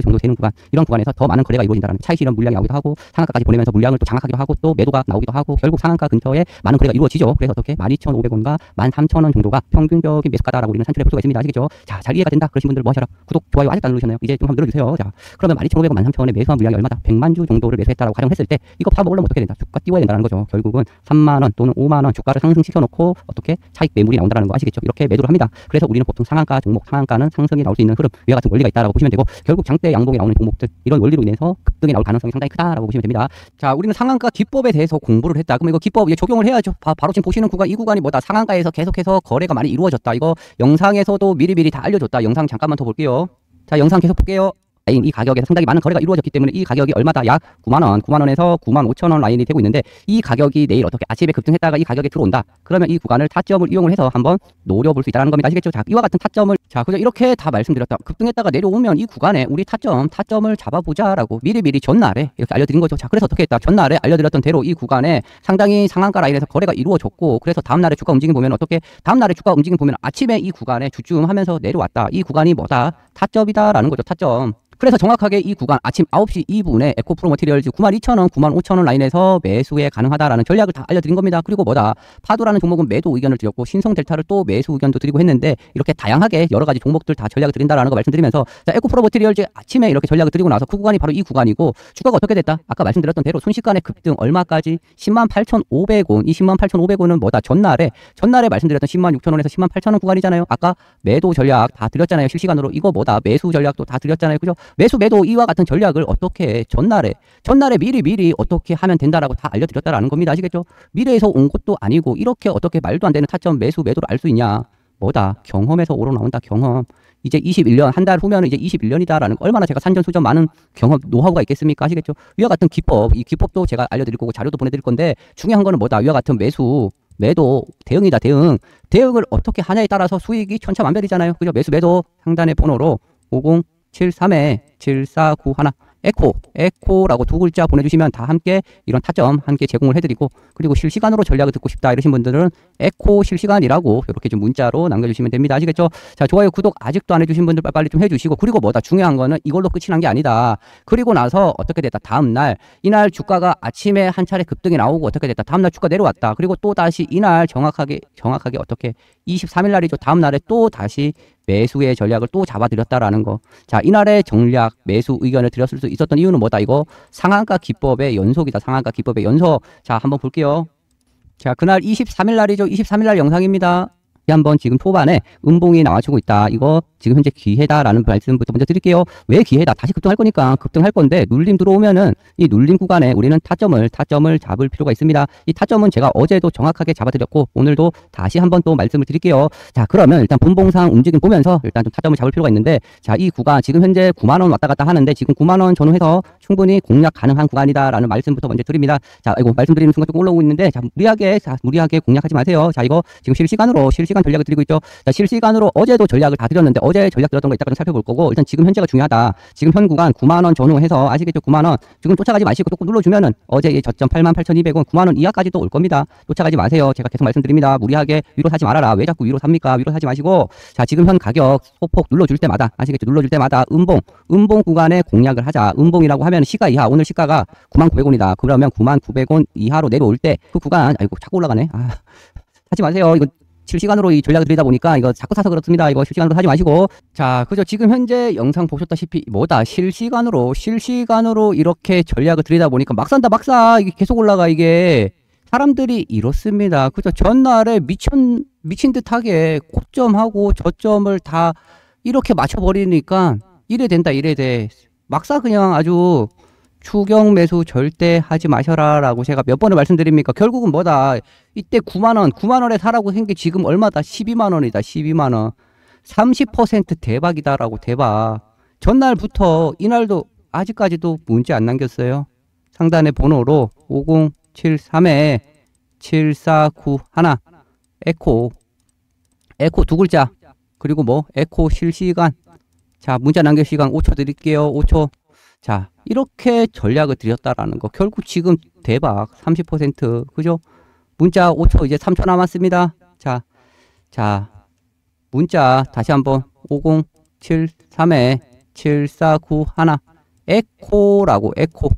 정도 되는 구간 이런 구간에서 더 많은 거래가 이루어진다는 차이 실현 물량이 나오기도 하고 상한가까지 보내면서 물량을 또 장악하기도 하고 또 매도가 나오기도 하고 결국 상한가 근처에 많은 거래가 이루어지죠. 그래서 어떻게 만 이천 오백 원과 만 삼천 원 정도가 평균적인 매수가다라고 우리는 산출해 볼 수가 있습니다. 아겠죠 자, 잘 이해가 된다. 그러신 분들 뭐 하셔라. 구독, 좋아요 아직도 안 누르셨나요? 이제 좀 한번 눌러주세요. 자, 그러면 12,500원, 13,000원에 매수한 물량이 얼마다? 100만 주 정도를 매수했다라고 가정했을 때 이거 파업 올려면 어떻게 된다? 주가 띄워야 된다는 거죠. 결국은 3만 원 또는 5만 원 주가를 상승시켜 놓고 어떻게 차익 매물이 나온다는 거 아시겠죠? 이렇게 매도를 합니다. 그래서 우리는 보통 상한가 종목, 상한가는 상승이 나올 수 있는 흐름 위와 같은 원리가 있다라고 보시면 되고 결국 장대 양봉이 나오는 종목들 이런 원리로 인해서 급등이 나올 가능성이 상당히 크다라고 보시면 됩니다. 자, 우리는 상한가 기법에 대해서 공부를 했다. 그럼 이거 기법 이제 적용을 해야죠. 바, 로 지금 보시는 구간 이 구간이 뭐다? 상한가에서 계속해서 거래가 많이 이루어졌다. 이거 영상에서도 미리미리 다 알려줬다. 영상 잠깐만 더 볼게요. 자, 영상 계속 볼게요. 라인 이 가격에서 상당히 많은 거래가 이루어졌기 때문에 이 가격이 얼마다 약 9만원, 9만원에서 9만 5천원 라인이 되고 있는데 이 가격이 내일 어떻게 아침에 급등했다가 이 가격에 들어온다. 그러면 이 구간을 타점을 이용을 해서 한번 노려볼 수 있다는 겁니다. 아시겠죠? 자, 이와 같은 타점을 자, 그냥 이렇게 다 말씀드렸다. 급등했다가 내려오면 이 구간에 우리 타점, 타점을 잡아보자라고 미리미리 전날에 이렇게 알려드린 거죠. 자, 그래서 어떻게 했다? 전날에 알려드렸던 대로 이 구간에 상당히 상한가 라인에서 거래가 이루어졌고 그래서 다음날에 주가 움직임 보면 어떻게 다음날에 주가 움직임 보면 아침에 이 구간에 주춤하면서 내려왔다. 이 구간이 뭐다? 타점이다라는 거죠. 타점. 그래서 정확하게 이 구간 아침 9시 2분에 에코프로 머티리얼즈 92,000원, 95,000원 라인에서 매수에 가능하다라는 전략을 다 알려드린 겁니다. 그리고 뭐다 파도라는 종목은 매도 의견을 드렸고 신성 델타를 또 매수 의견도 드리고 했는데 이렇게 다양하게 여러 가지 종목들 다 전략을 드린다라는 거 말씀드리면서 자, 에코프로 머티리얼즈 아침에 이렇게 전략을 드리고 나서 그 구간이 바로 이 구간이고 주가가 어떻게 됐다? 아까 말씀드렸던 대로 순식간에 급등 얼마까지 108,500원 이 108,500원은 뭐다 전날에 전날에 말씀드렸던 106,000원에서 108,000원 구간이잖아요. 아까 매도 전략 다 드렸잖아요. 실시간으로 이거 뭐다 매수 전략도 다 드렸잖아요. 그죠? 매수 매도 이와 같은 전략을 어떻게 전날에 전날에 미리 미리 어떻게 하면 된다라고 다 알려드렸다라는 겁니다. 아시겠죠? 미래에서 온 것도 아니고 이렇게 어떻게 말도 안 되는 타점 매수 매도를 알 수 있냐? 뭐다 경험에서 오로나온다 경험. 이제 21년 한 달 후면 이제 21년이다라는 얼마나 제가 산전수전 많은 경험 노하우가 있겠습니까 하시겠죠 위와 같은 기법 이 기법도 제가 알려드릴 거고 자료도 보내드릴 건데 중요한 거는 뭐다 위와 같은 매수 매도 대응이다 대응 대응을 어떻게 하냐에 따라서 수익이 천차만별이잖아요 그죠 매수 매도 상단의 번호로 50 73에 7491 에코, 에코라고 두 글자 보내주시면 다 함께 이런 타점 함께 제공을 해드리고 그리고 실시간으로 전략을 듣고 싶다 이러신 분들은 에코 실시간이라고 이렇게 좀 문자로 남겨주시면 됩니다. 아시겠죠? 자 좋아요, 구독 아직도 안 해주신 분들 빨리 좀 해주시고 그리고 뭐다 중요한 거는 이걸로 끝이 난 게 아니다. 그리고 나서 어떻게 됐다 다음 날 이날 주가가 아침에 한 차례 급등이 나오고 어떻게 됐다 다음 날 주가 내려왔다. 그리고 또 다시 이날 정확하게 정확하게 어떻게 23일 날이죠. 다음 날에 또 다시 매수의 전략을 또잡아들였다라는 거. 자, 이날의 전략 매수 의견을 드렸을 수 있었던 이유는 뭐다? 이거 상한가 기법의 연속이다. 상한가 기법의 연속. 자, 한번 볼게요. 자, 그날 23일 날이죠. 23일 날 영상입니다. 한번 지금 초반에 음봉이 나와주고 있다. 이거 지금 현재 기회다라는 말씀부터 먼저 드릴게요. 왜 기회다? 다시 급등할 거니까 급등할 건데 눌림 들어오면은 이 눌림 구간에 우리는 타점을 타점을 잡을 필요가 있습니다. 이 타점은 제가 어제도 정확하게 잡아드렸고 오늘도 다시 한번 또 말씀을 드릴게요. 자 그러면 일단 본봉상 움직임 보면서 일단 좀 타점을 잡을 필요가 있는데 자 이 구간 지금 현재 9만 원 왔다 갔다 하는데 지금 9만 원 전후해서 충분히 공략 가능한 구간이다라는 말씀부터 먼저 드립니다. 자 이거 말씀드리는 순간 조금 올라오고 있는데 자 무리하게 자 무리하게 공략하지 마세요. 자 이거 지금 실시간으로 실시간 실시간 전략을 드리고 있죠. 자, 실시간으로 어제도 전략을 다 드렸는데 어제 전략 들었던 거 이따가 좀 살펴볼 거고 일단 지금 현재가 중요하다. 지금 현 구간 9만 원 전후해서 아시겠죠? 9만 원 지금 쫓아가지 마시고 조금 눌러주면은 어제 저점 8만 8,200원 9만 원 이하까지 또 올 겁니다. 쫓아가지 마세요. 제가 계속 말씀드립니다. 무리하게 위로 사지 말아라. 왜 자꾸 위로 삽니까? 위로 사지 마시고 자 지금 현 가격 소폭 눌러줄 때마다 아시겠죠? 눌러줄 때마다 음봉 음봉 구간에 공략을 하자. 음봉이라고 하면 시가 이하 오늘 시가가 9만 900원이다. 그러면 9만 900원 이하로 내려올 때 그 구간 아이고 자꾸 올라가네. 아. 하지 마세요. 이거 실시간으로 이 전략을 들이다 보니까 이거 자꾸 사서 그렇습니다. 이거 실시간으로 사지 마시고 자 그죠 지금 현재 영상 보셨다시피 뭐다 실시간으로 실시간으로 이렇게 전략을 들이다 보니까 막산다 막사 이게 계속 올라가 이게 사람들이 이렇습니다. 그죠 전날에 미친 미친 듯하게 고점하고 저점을 다 이렇게 맞춰버리니까 이래 된다 이래 돼 막사 그냥 아주 추경 매수 절대 하지 마셔라라고 제가 몇 번을 말씀드립니까? 결국은 뭐다. 이때 9만 원, 9만 원에 사라고 한게 지금 얼마다? 12만 원이다. 12만 원. 30% 대박이다라고 대박. 전날부터 이날도 아직까지도 문제 안 남겼어요. 상단의 번호로 5073에 7491 에코 에코 두 글자 그리고 뭐 에코 실시간 자 문자 남길 시간 5초 드릴게요 5초 자, 이렇게 전략을 드렸다라는 거. 결국 지금 대박 30% 그죠? 문자 5초 이제 3초 남았습니다. 자, 자, 문자 다시 한번 5073에 7491 에코라고 에코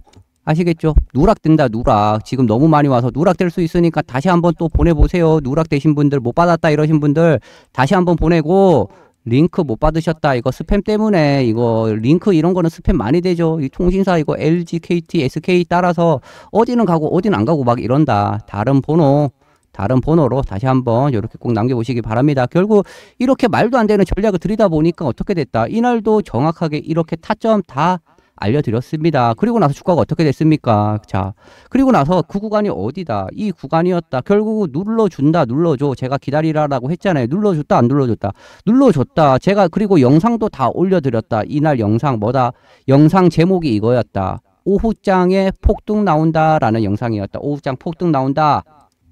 아시겠죠? 누락된다 누락 지금 너무 많이 와서 누락될 수 있으니까 다시 한번 또 보내보세요 누락되신 분들 못 받았다 이러신 분들 다시 한번 보내고 링크 못 받으셨다. 이거 스팸 때문에 이거 링크 이런 거는 스팸 많이 되죠. 이 통신사 이거 LG, KT, SK 따라서 어디는 가고 어디는 안 가고 막 이런다. 다른 번호 다른 번호로 다시 한번 이렇게 꼭 남겨보시기 바랍니다. 결국 이렇게 말도 안 되는 전략을 들이다 보니까 어떻게 됐다. 이날도 정확하게 이렇게 타점 다 알려드렸습니다. 그리고 나서 주가가 어떻게 됐습니까? 자, 그리고 나서 그 구간이 어디다? 이 구간이었다. 결국 눌러준다, 눌러줘. 제가 기다리라라고 했잖아요. 눌러줬다, 안 눌러줬다. 눌러줬다. 제가 그리고 영상도 다 올려드렸다. 이날 영상 뭐다? 영상 제목이 이거였다. 오후장에 폭등 나온다라는 영상이었다. 오후장 폭등 나온다.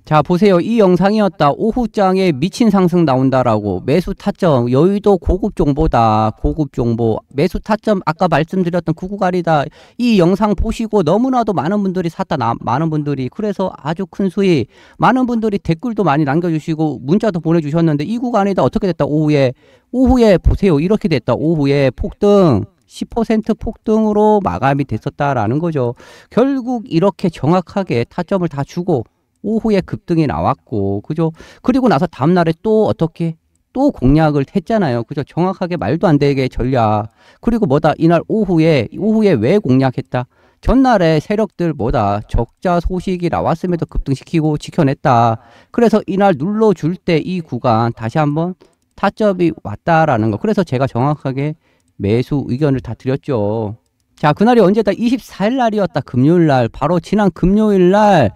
자 보세요 이 영상이었다 오후장에 미친 상승 나온다라고 매수 타점 여의도 고급 정보다 고급 정보 매수 타점 아까 말씀드렸던 구구가리다 이 영상 보시고 너무나도 많은 분들이 샀다 나, 많은 분들이 그래서 아주 큰 수익 많은 분들이 댓글도 많이 남겨주시고 문자도 보내주셨는데 이 구간이다 어떻게 됐다 오후에 오후에 보세요 이렇게 됐다 오후에 폭등 10% 폭등으로 마감이 됐었다라는 거죠 결국 이렇게 정확하게 타점을 다 주고 오후에 급등이 나왔고 그죠? 그리고 나서 다음 날에 또 어떻게 또 공략을 했잖아요. 그죠? 정확하게 말도 안 되게 전략. 그리고 뭐다 이날 오후에 오후에 왜 공략했다? 전날에 세력들 뭐다 적자 소식이 나왔음에도 급등시키고 지켜냈다. 그래서 이날 눌러줄 때 이 구간 다시 한번 타점이 왔다라는 거. 그래서 제가 정확하게 매수 의견을 다 드렸죠. 자, 그날이 언제다? 24일 날이었다. 금요일 날. 바로 지난 금요일 날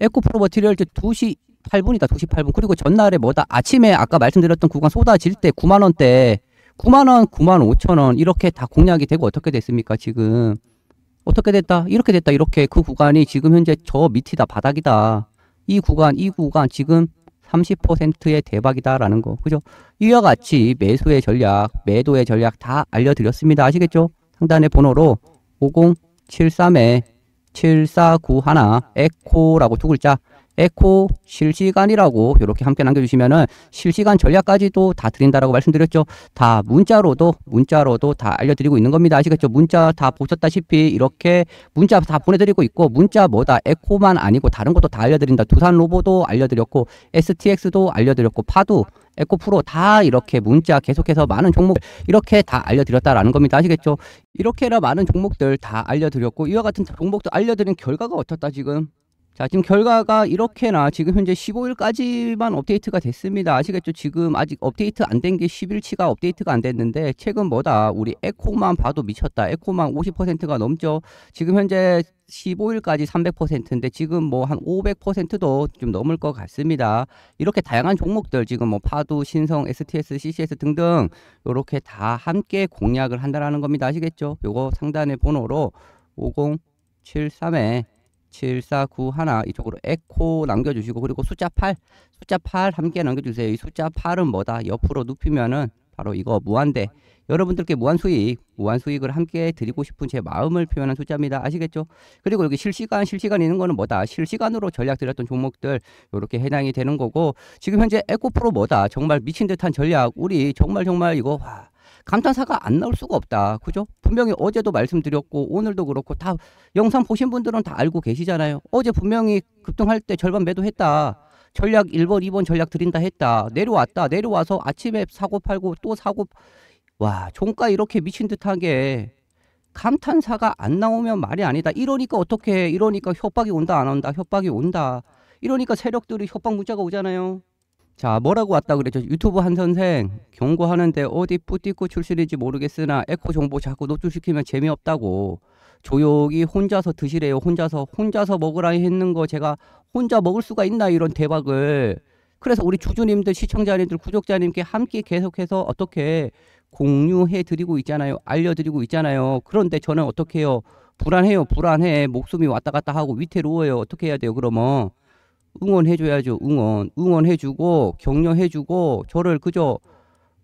에코프로 버티리얼이 2시 8분이다. 2시 8분. 그리고 전날에 뭐다? 아침에 아까 말씀드렸던 구간 쏟아질 때 9만 원대 9만 원, 9만 5천 원 이렇게 다 공략이 되고 어떻게 됐습니까? 지금 어떻게 됐다? 이렇게 됐다. 이렇게 그 구간이 지금 현재 저 밑이다. 바닥이다. 이 구간, 이 구간 지금 30%의 대박이다라는 거. 그죠? 이와 같이 매수의 전략, 매도의 전략 다 알려드렸습니다. 아시겠죠? 상단의 번호로 5073에 7491 에코라고 두 글자 에코 실시간이라고 이렇게 함께 남겨주시면은 실시간 전략까지도 다 드린다라고 말씀드렸죠. 다 문자로도 문자로도 다 알려드리고 있는 겁니다. 아시겠죠? 문자 다 보셨다시피 이렇게 문자 다 보내드리고 있고 문자 뭐다 에코만 아니고 다른 것도 다 알려드린다. 두산 로보도 알려드렸고 STX도 알려드렸고 파도 에코 프로 다 이렇게 문자 계속해서 많은 종목 이렇게 다 알려드렸다라는 겁니다. 아시겠죠? 이렇게나 많은 종목들 다 알려드렸고 이와 같은 종목도 알려드린 결과가 어떻다 지금 자, 지금 결과가 이렇게나 지금 현재 15일까지만 업데이트가 됐습니다. 아시겠죠? 지금 아직 업데이트 안 된 게 10일치가 업데이트가 안 됐는데 최근 뭐다 우리 에코만 봐도 미쳤다. 에코만 50%가 넘죠. 지금 현재 15일까지 300%인데 지금 뭐 한 500%도 좀 넘을 것 같습니다. 이렇게 다양한 종목들 지금 뭐 파도, 신성, STS, CCS 등등 이렇게 다 함께 공략을 한다라는 겁니다. 아시겠죠? 요거 상단의 번호로 5073에 7491 이쪽으로 에코 남겨주시고 그리고 숫자 8 숫자 8 함께 남겨주세요. 이 숫자 8은 뭐다? 옆으로 눕히면은 바로 이거 무한대 여러분들께 무한수익 무한수익을 함께 드리고 싶은 제 마음을 표현한 숫자입니다. 아시겠죠? 그리고 여기 실시간 실시간 있는 거는 뭐다? 실시간으로 전략드렸던 종목들 이렇게 해당이 되는 거고 지금 현재 에코프로 뭐다? 정말 미친 듯한 전략 우리 정말 정말 이거 와 감탄사가 안 나올 수가 없다. 그죠? 분명히 어제도 말씀드렸고 오늘도 그렇고 다 영상 보신 분들은 다 알고 계시잖아요. 어제 분명히 급등할 때 절반 매도했다. 전략 1번, 2번 전략 드린다 했다. 내려왔다. 내려와서 아침에 사고 팔고 또 사고 와, 종가 이렇게 미친 듯하게 감탄사가 안 나오면 말이 아니다. 이러니까 어떻게 이러니까 협박이 온다 안 온다. 협박이 온다. 이러니까 세력들이 협박 문자가 오잖아요. 자 뭐라고 왔다 그랬죠 유튜브 한 선생 경고하는데 어디 뿌띠코 출신인지 모르겠으나 에코 정보 자꾸 노출시키면 재미없다고 조용히 혼자서 드시래요 혼자서 혼자서 먹으라 했는 거 제가 혼자 먹을 수가 있나 이런 대박을 그래서 우리 주주님들 시청자님들 구독자님께 함께 계속해서 어떻게 공유해 드리고 있잖아요 알려드리고 있잖아요 그런데 저는 어떻게 해요 불안해요 불안해 목숨이 왔다 갔다 하고 위태로워요 어떻게 해야 돼요 그러면 응원해줘야죠. 응원. 응원해주고 격려해주고 저를 그저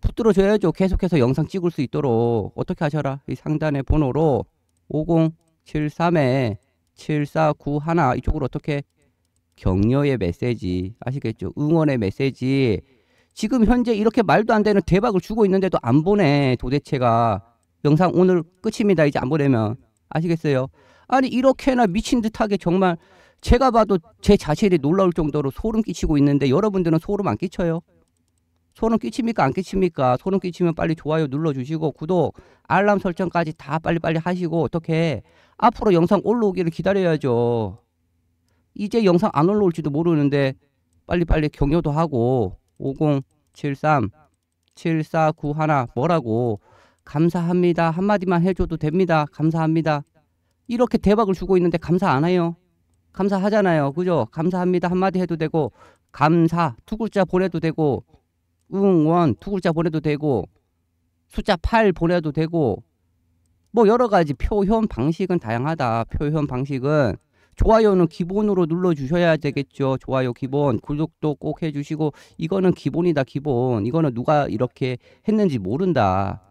붙들어줘야죠. 계속해서 영상 찍을 수 있도록 어떻게 하셔라. 이 상단의 번호로 5073에 7491 이쪽으로 어떻게 격려의 메시지 아시겠죠? 응원의 메시지 지금 현재 이렇게 말도 안 되는 대박을 주고 있는데도 안 보내 도대체가 영상 오늘 끝입니다 이제 안 보내면 아시겠어요? 아니 이렇게나 미친 듯하게 정말 제가 봐도 제 자신이 놀라울 정도로 소름 끼치고 있는데 여러분들은 소름 안 끼쳐요. 소름 끼칩니까 안 끼칩니까? 소름 끼치면 빨리 좋아요 눌러주시고 구독, 알람 설정까지 다 빨리빨리 하시고 어떻게 앞으로 영상 올라오기를 기다려야죠. 이제 영상 안 올라올지도 모르는데 빨리빨리 격려도 하고 5073 7491 뭐라고 감사합니다 한마디만 해줘도 됩니다. 감사합니다. 이렇게 대박을 주고 있는데 감사 안 해요. 감사하잖아요. 그죠? 감사합니다 한마디 해도 되고 감사 두 글자 보내도 되고 응원 두 글자 보내도 되고 숫자 8 보내도 되고 뭐 여러 가지 표현 방식은 다양하다. 표현 방식은 좋아요는 기본으로 눌러 주셔야 되겠죠. 좋아요 기본, 구독도 꼭 해주시고 이거는 기본이다 기본. 이거는 누가 이렇게 했는지 모른다.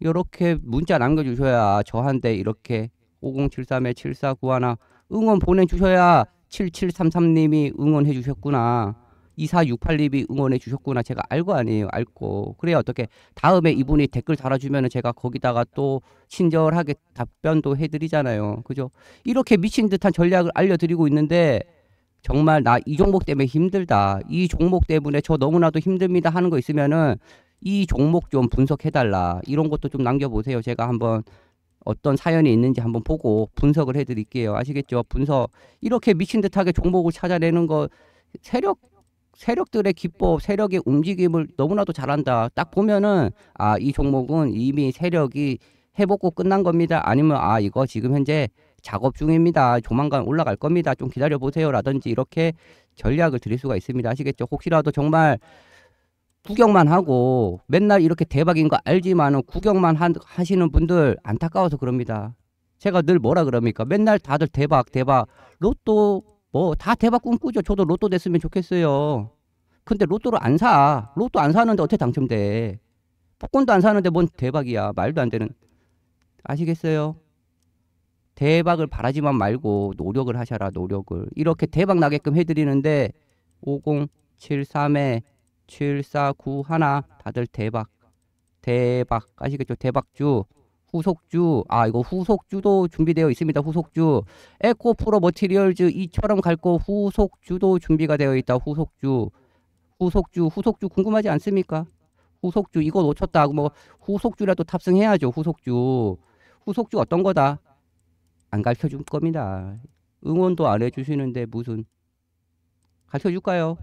이렇게 문자 남겨주셔야 저한테 이렇게 5 0 7 3 7 4 9 1 응원 보내주셔야 7733님이 응원해 주셨구나. 2468님이 응원해 주셨구나. 제가 알거 아니에요. 알고. 그래야 어떻게 다음에 이분이 댓글 달아주면 제가 거기다가 또 친절하게 답변도 해드리잖아요. 그죠? 이렇게 미친 듯한 전략을 알려드리고 있는데 정말 나 이 종목 때문에 힘들다. 이 종목 때문에 저 너무나도 힘듭니다 하는 거 있으면은 이 종목 좀 분석해달라. 이런 것도 좀 남겨보세요. 제가 한번 어떤 사연이 있는지 한번 보고 분석을 해드릴게요. 아시겠죠? 분석 이렇게 미친 듯하게 종목을 찾아내는 거 세력 세력들의 기법, 세력의 움직임을 너무나도 잘한다. 딱 보면은 아 이 종목은 이미 세력이 해보고 끝난 겁니다. 아니면 아 이거 지금 현재 작업 중입니다. 조만간 올라갈 겁니다. 좀 기다려 보세요라든지 이렇게 전략을 드릴 수가 있습니다. 아시겠죠? 혹시라도 정말 구경만 하고 맨날 이렇게 대박인 거 알지만은 구경만 한, 하시는 분들 안타까워서 그럽니다. 제가 늘 뭐라 그럽니까? 맨날 다들 대박 대박 로또 뭐 다 대박 꿈꾸죠. 저도 로또 됐으면 좋겠어요. 근데 로또를 안 사. 로또 안 사는데 어떻게 당첨돼? 복권도 안 사는데 뭔 대박이야. 말도 안 되는. 아시겠어요? 대박을 바라지만 말고 노력을 하셔라 노력을 이렇게 대박 나게끔 해드리는데 5073에 7491 다들 대박 대박 아시겠죠 대박주 후속주 아 이거 후속주도 준비되어 있습니다 후속주 에코 프로 머티리얼즈 이처럼 갈 거 후속주도 준비가 되어 있다 후속주 후속주 후속주 궁금하지 않습니까 후속주 이거 놓쳤다 하고 뭐 후속주라도 탑승해야죠 후속주 후속주 어떤 거다 안 가르쳐 줄 겁니다 응원도 안 해주시는데 무슨 가르쳐 줄까요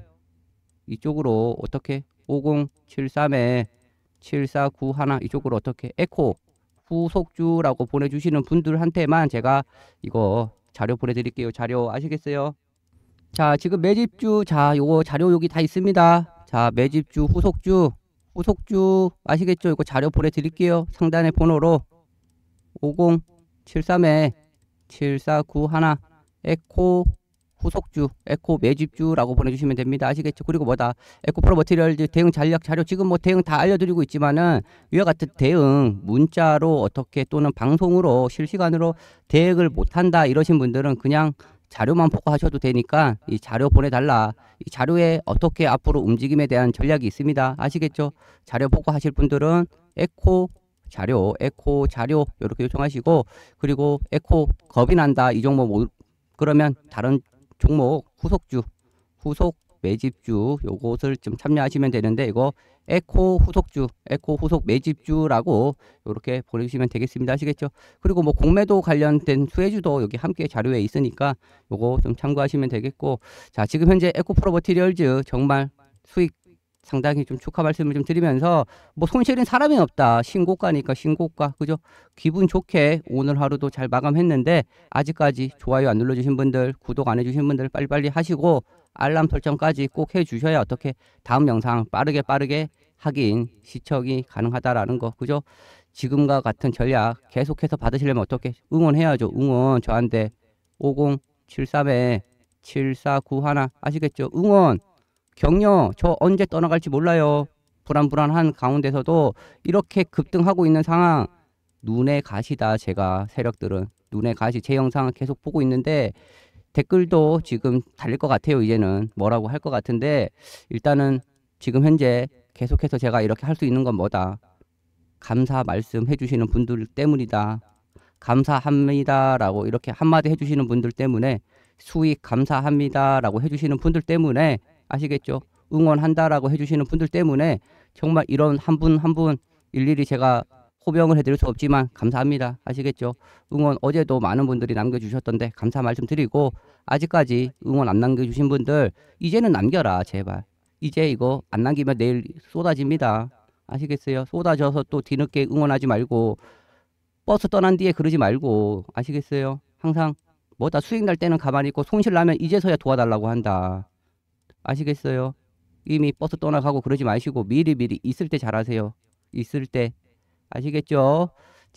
이쪽으로 어떻게 5073에 7491 이쪽으로 어떻게 에코 후속주라고 보내주시는 분들한테만 제가 이거 자료 보내드릴게요. 자료 아시겠어요? 자 지금 매집주 자 요거 자료 여기 다 있습니다. 자 매집주 후속주 후속주 아시겠죠? 이거 자료 보내드릴게요. 상단에 번호로 5073에 7491 에코 후속주 에코 매집주라고 보내주시면 됩니다. 아시겠죠? 그리고 뭐다 에코 프로 머티리얼 대응 전략 자료 지금 뭐 대응 다 알려드리고 있지만은 위와 같은 대응 문자로 어떻게 또는 방송으로 실시간으로 대응을 못한다 이러신 분들은 그냥 자료만 복구하셔도 되니까 이 자료 보내달라. 이 자료에 어떻게 앞으로 움직임에 대한 전략이 있습니다. 아시겠죠? 자료 복구하실 분들은 에코 자료, 에코 자료 이렇게 요청하시고 그리고 에코 겁이 난다 이 종목 뭐, 그러면 다른 종목 후속주 후속 매집주 요것을 좀 참여하시면 되는데 이거 에코 후속주 에코 후속 매집주라고 이렇게 보내주시면 되겠습니다 아시겠죠 그리고 뭐 공매도 관련된 수혜주도 여기 함께 자료에 있으니까 요거 좀 참고하시면 되겠고 자 지금 현재 에코 프로버티리얼즈 정말 수익 상당히 좀 축하 말씀을 좀 드리면서 뭐 손실은 사람이 없다 신고가니까 신고가 그죠 기분 좋게 오늘 하루도 잘 마감했는데 아직까지 좋아요 안 눌러주신 분들 구독 안 해주신 분들 빨리빨리 하시고 알람 설정까지 꼭 해주셔야 어떻게 다음 영상 빠르게 빠르게 확인 시청이 가능하다라는 거 그죠 지금과 같은 전략 계속해서 받으시려면 어떻게 응원해야죠 응원 저한테 5073에 7491 아시겠죠 응원 격려 저 언제 떠나갈지 몰라요. 불안불안한 가운데서도 이렇게 급등하고 있는 상황 눈에 가시다 제가 세력들은 눈에 가시 제 영상을 계속 보고 있는데 댓글도 지금 달릴 것 같아요 이제는 뭐라고 할 것 같은데 일단은 지금 현재 계속해서 제가 이렇게 할 수 있는 건 뭐다 감사 말씀 해주시는 분들 때문이다 감사합니다 라고 이렇게 한마디 해주시는 분들 때문에 수익 감사합니다 라고 해주시는 분들 때문에 아시겠죠? 응원한다라고 해주시는 분들 때문에 정말 이런 한 분 한분 한 분 일일이 제가 호병을 해드릴 수 없지만 감사합니다. 아시겠죠? 응원 어제도 많은 분들이 남겨주셨던데 감사 말씀 드리고 아직까지 응원 안 남겨주신 분들 이제는 남겨라 제발. 이제 이거 안 남기면 내일 쏟아집니다. 아시겠어요? 쏟아져서 또 뒤늦게 응원하지 말고 버스 떠난 뒤에 그러지 말고 아시겠어요? 항상 뭐다 수익 날 때는 가만히 있고 손실 나면 이제서야 도와달라고 한다. 아시겠어요? 이미 버스 떠나가고 그러지 마시고 미리미리 있을 때 잘하세요. 있을 때. 아시겠죠?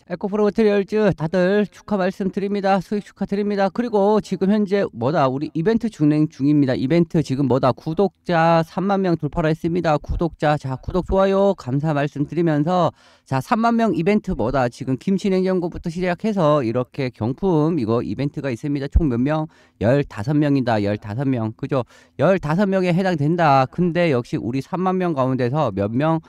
에코프로 트텔 열즈 다들 축하 말씀드립니다. 수익 축하드립니다. 그리고 지금 현재 뭐다 우리 이벤트 진행 중입니다. 이벤트 지금 뭐다 구독자 3만 명 돌파를 했습니다. 구독자 자 구독 좋아요 감사 말씀드리면서 자 3만 명 이벤트 뭐다 지금 김치냉장고부터 시작해서 이렇게 경품 이거 이벤트가 있습니다. 총 몇 명? 15명이다. 15명. 그죠? 15명에 해당된다. 근데 역시 우리 3만 명 가운데서 몇 명?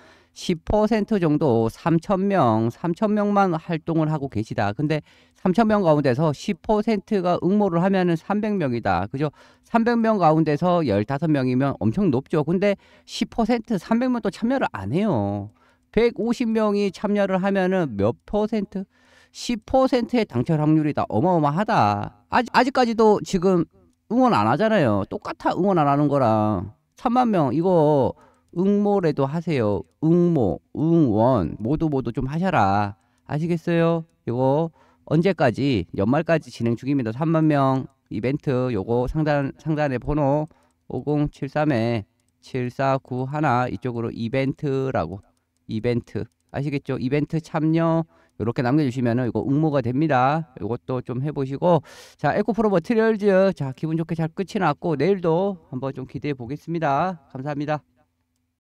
10% 정도 3,000명, 3,000명만 활동을 하고 계시다. 근데 3,000명 가운데서 10%가 응모를 하면은 300명이다. 그죠? 300명 가운데서 15명이면 엄청 높죠. 근데 10% 300명 도 참여를 안 해요. 150명이 참여를 하면은 몇 퍼센트? 10%의 당첨 확률이 다 어마어마하다. 아직, 아직까지도 지금 응원 안 하잖아요. 똑같아 응원 안 하는 거랑 3만 명 이거 응모래도 하세요. 응모, 응원 모두 모두 좀 하셔라. 아시겠어요? 이거 언제까지 연말까지 진행 중입니다. 3만 명 이벤트 요거 상단 상단에 번호 5073에 7491 이쪽으로 이벤트라고 이벤트 아시겠죠? 이벤트 참여 이렇게 남겨주시면은 이거 응모가 됩니다. 이것도 좀 해보시고 자 에코프로 머트리얼즈 자 기분 좋게 잘 끝이 났고 내일도 한번 좀 기대해 보겠습니다. 감사합니다.